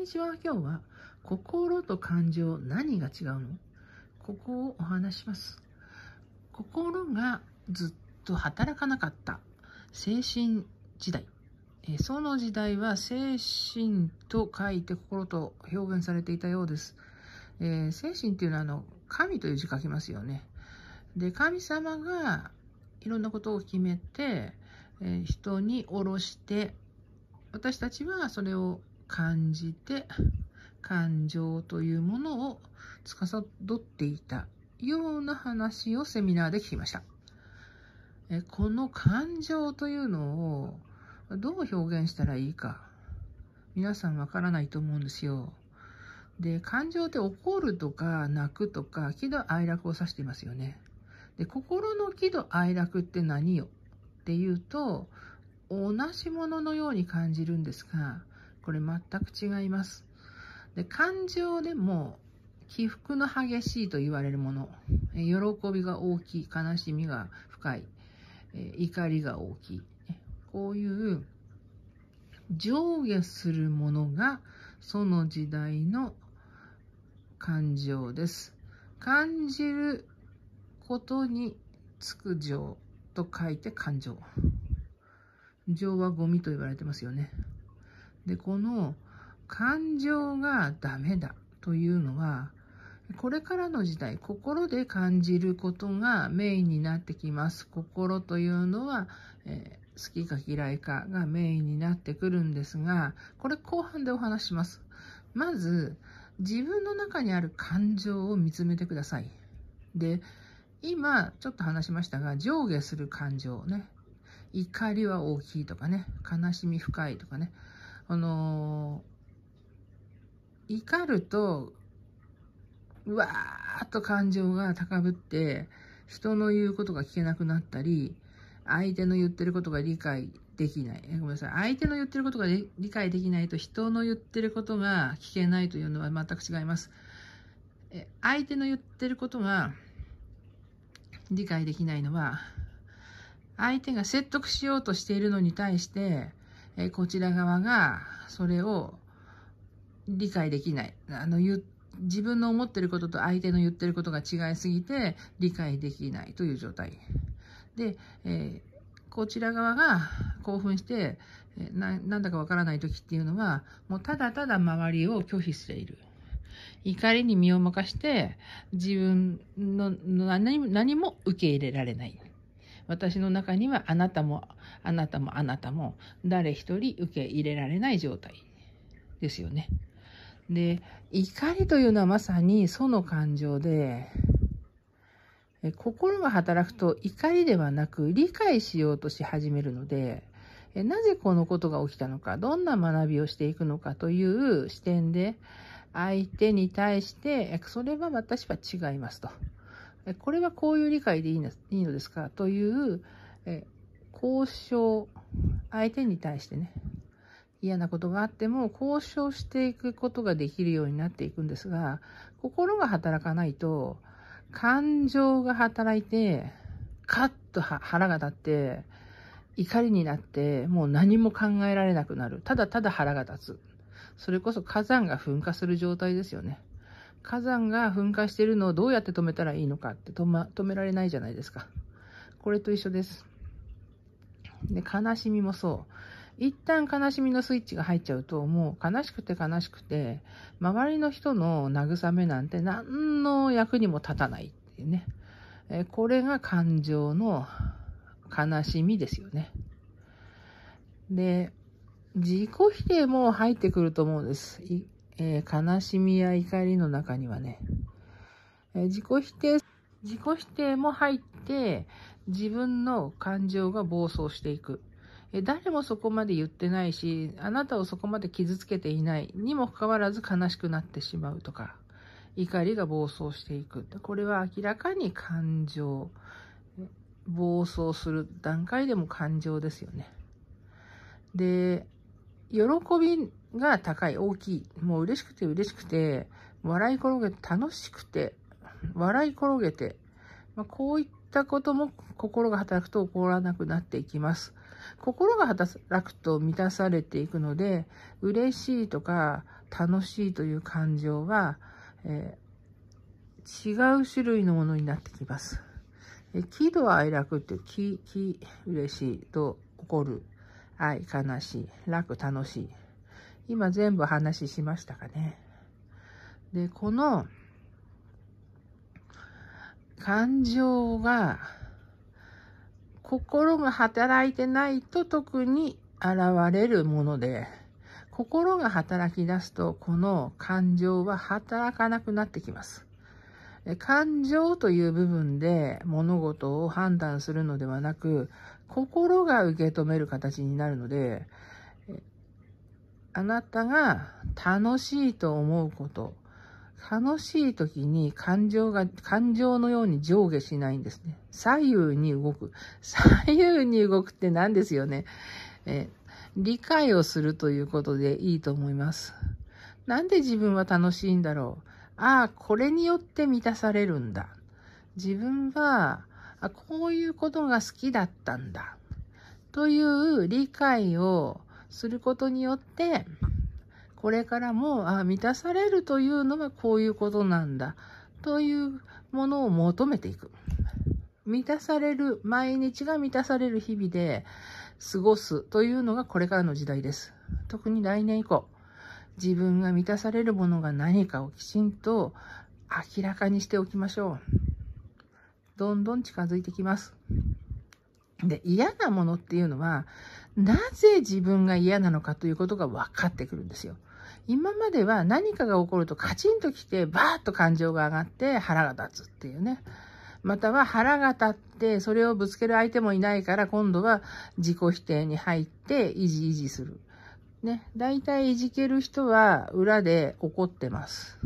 にちは。今日は、心と感情、何が違うのここをお話します。心がずっと働かなかった精神時代。えその時代は精神と書いて心と表現されていたようです。えー、精神っていうのはあの神という字書きますよね。で、神様がいろんなことを決めて、えー、人に下ろして、私たちはそれを感じて、感情というものを司っていたような話をセミナーで聞きました。えこの感情というのをどう表現したらいいか皆さんわからないと思うんですよ。で、感情って怒るとか泣くとか喜怒哀楽を指していますよね。で、心の喜怒哀楽って何よっていうと同じもののように感じるんですがこれ全く違います。で、感情でも、起伏の激しいと言われるもの、喜びが大きい、悲しみが深い、怒りが大きい、こういう上下するものがその時代の感情です。感じることにつく情と書いて感情。情はゴミと言われてますよね。で、この感情がダメだというのは、これからの時代、心で感じることがメインになってきます。心というのは、えー、好きか嫌いかがメインになってくるんですが、これ後半でお話します。まず、自分の中にある感情を見つめてください。で、今、ちょっと話しましたが、上下する感情ね。怒りは大きいとかね、悲しみ深いとかね、あのー、怒ると、うわーっと感情が高ぶって、人の言うことが聞けなくなったり、相手の言ってることが理解できない。ごめんなさい。相手の言ってることが理解できないと人の言ってることが聞けないというのは全く違います。え相手の言ってることが理解できないのは、相手が説得しようとしているのに対して、えー、こちら側がそれを理解できない。あの自分の思ってることと相手の言ってることが違いすぎて理解できないという状態。で、えー、こちら側が興奮してななんだかわからない時っていうのはもうただただ周りを拒否している。怒りに身を任して自分の何も受け入れられない。私の中にはあなたも、あなたも、あなたも、誰一人受け入れられない状態ですよね。で、怒りというのはまさにその感情で、心が働くと怒りではなく理解しようとし始めるので、なぜこのことが起きたのか、どんな学びをしていくのかという視点で、相手に対して、それは私は違いますと。これはこういう理解でいいいいのですかというえ交渉、相手に対してね、嫌なことがあっても交渉していくことができるようになっていくんですが、心が働かないと、感情が働いて、カッと腹が立って、怒りになって、もう何も考えられなくなる。ただただ腹が立つ。それこそ火山が噴火する状態ですよね。火山が噴火しているのをどうやって止めたらいいのかって止,、ま、止められないじゃないですか。これと一緒です。で、悲しみもそう。一旦悲しみのスイッチが入っちゃうと、もう悲しくて悲しくて、周りの人の慰めなんて何の役にも立たないっていうね。えこれが感情の悲しみですよね。で、自己否定も入ってくると思うんです。えー、悲しみや怒りの中にはね、えー、自己否定、自己否定も入って、自分の感情が暴走していく。え誰もそこまで言ってないし、あなたをそこまで傷つけていないにもかかわらず悲しくなってしまうとか、怒りが暴走していく。これは明らかに感情。暴走する段階でも感情ですよね。で、喜びが高い、大きい。もう嬉しくて嬉しくて、笑い転げて楽しくて、笑い転げて、まあ、こういったことも心が働くと起こらなくなっていきます。心が働くと満たされていくので、嬉しいとか楽しいという感情は、えー、違う種類のものになってきます。え喜怒哀楽って、喜、喜、嬉しいと怒る。愛、悲しい、楽、楽しい。今全部話しましたかね。で、この、感情が、心が働いてないと特に現れるもので、心が働き出すと、この感情は働かなくなってきます。感情という部分で物事を判断するのではなく、心が受け止める形になるので、あなたが楽しいと思うこと。楽しい時に感情が、感情のように上下しないんですね。左右に動く。左右に動くって何ですよね。え理解をするということでいいと思います。なんで自分は楽しいんだろう。ああ、これによって満たされるんだ。自分は、あこういうことが好きだったんだ。という理解をすることによって、これからも、あ満たされるというのはこういうことなんだ、というものを求めていく。満たされる、毎日が満たされる日々で過ごすというのがこれからの時代です。特に来年以降、自分が満たされるものが何かをきちんと明らかにしておきましょう。どんどん近づいてきます。で、嫌なものっていうのは、なぜ自分が嫌なのかということが分かってくるんですよ。今までは何かが起こるとカチンときて、バーッと感情が上がって腹が立つっていうね。または腹が立って、それをぶつける相手もいないから、今度は自己否定に入って、維持維持する。ね。大体いじける人は裏で怒ってます。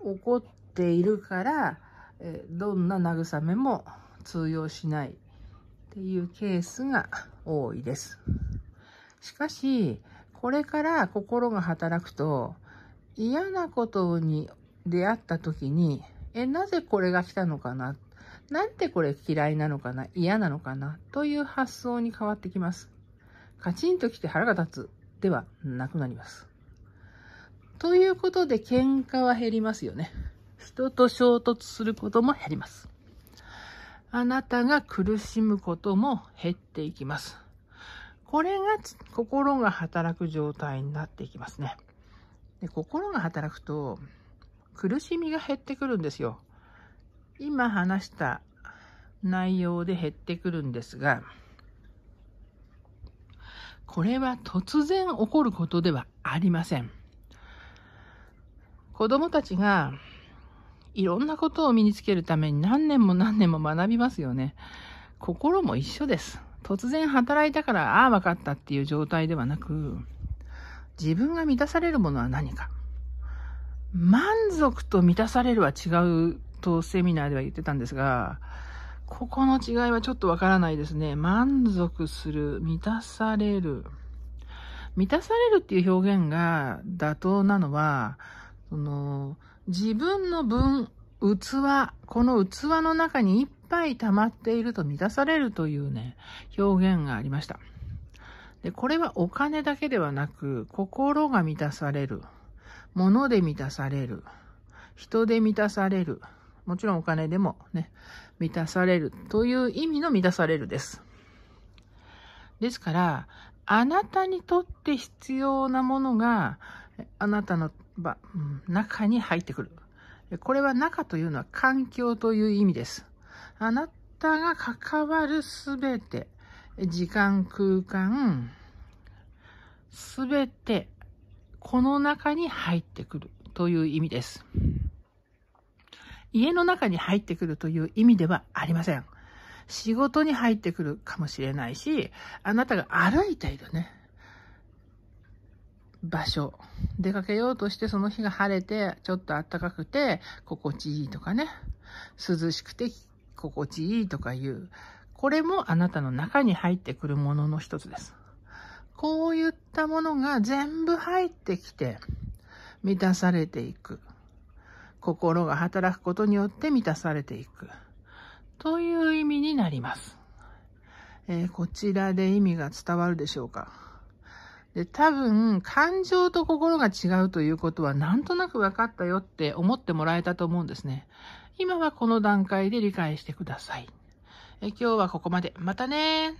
怒っているから、えどんな慰めも通用しない。っていうケースが多いです。しかし、これから心が働くと、嫌なことに出会った時に、え、なぜこれが来たのかななんてこれ嫌いなのかな嫌なのかなという発想に変わってきます。カチンと来て腹が立つではなくなります。ということで喧嘩は減りますよね。人と衝突することも減ります。あなたが苦しむことも減っていきます。これが心が働く状態になっていきますね。で心が働くと苦しみが減ってくるんですよ。今話した内容で減ってくるんですが、これは突然起こることではありません。子供たちがいろんなことを身につけるために何年も何年も学びますよね。心も一緒です。突然働いたから、ああ、分かったっていう状態ではなく、自分が満たされるものは何か。満足と満たされるは違うとセミナーでは言ってたんですが、ここの違いはちょっとわからないですね。満足する、満たされる。満たされるっていう表現が妥当なのは、その、自分の分、器、この器の中にいっぱい溜まっていると満たされるというね、表現がありました。で、これはお金だけではなく、心が満たされる。物で満たされる。人で満たされる。もちろんお金でもね、満たされるという意味の満たされるです。ですから、あなたにとって必要なものが、あなたのば、中に入ってくる。これは中というのは環境という意味です。あなたが関わるすべて、時間、空間、すべて、この中に入ってくるという意味です。家の中に入ってくるという意味ではありません。仕事に入ってくるかもしれないし、あなたが歩いているね。場所。出かけようとしてその日が晴れて、ちょっと暖かくて、心地いいとかね。涼しくて、心地いいとかいう。これもあなたの中に入ってくるものの一つです。こういったものが全部入ってきて、満たされていく。心が働くことによって満たされていく。という意味になります。えー、こちらで意味が伝わるでしょうかで、多分、感情と心が違うということは、なんとなく分かったよって思ってもらえたと思うんですね。今はこの段階で理解してください。え今日はここまで。またね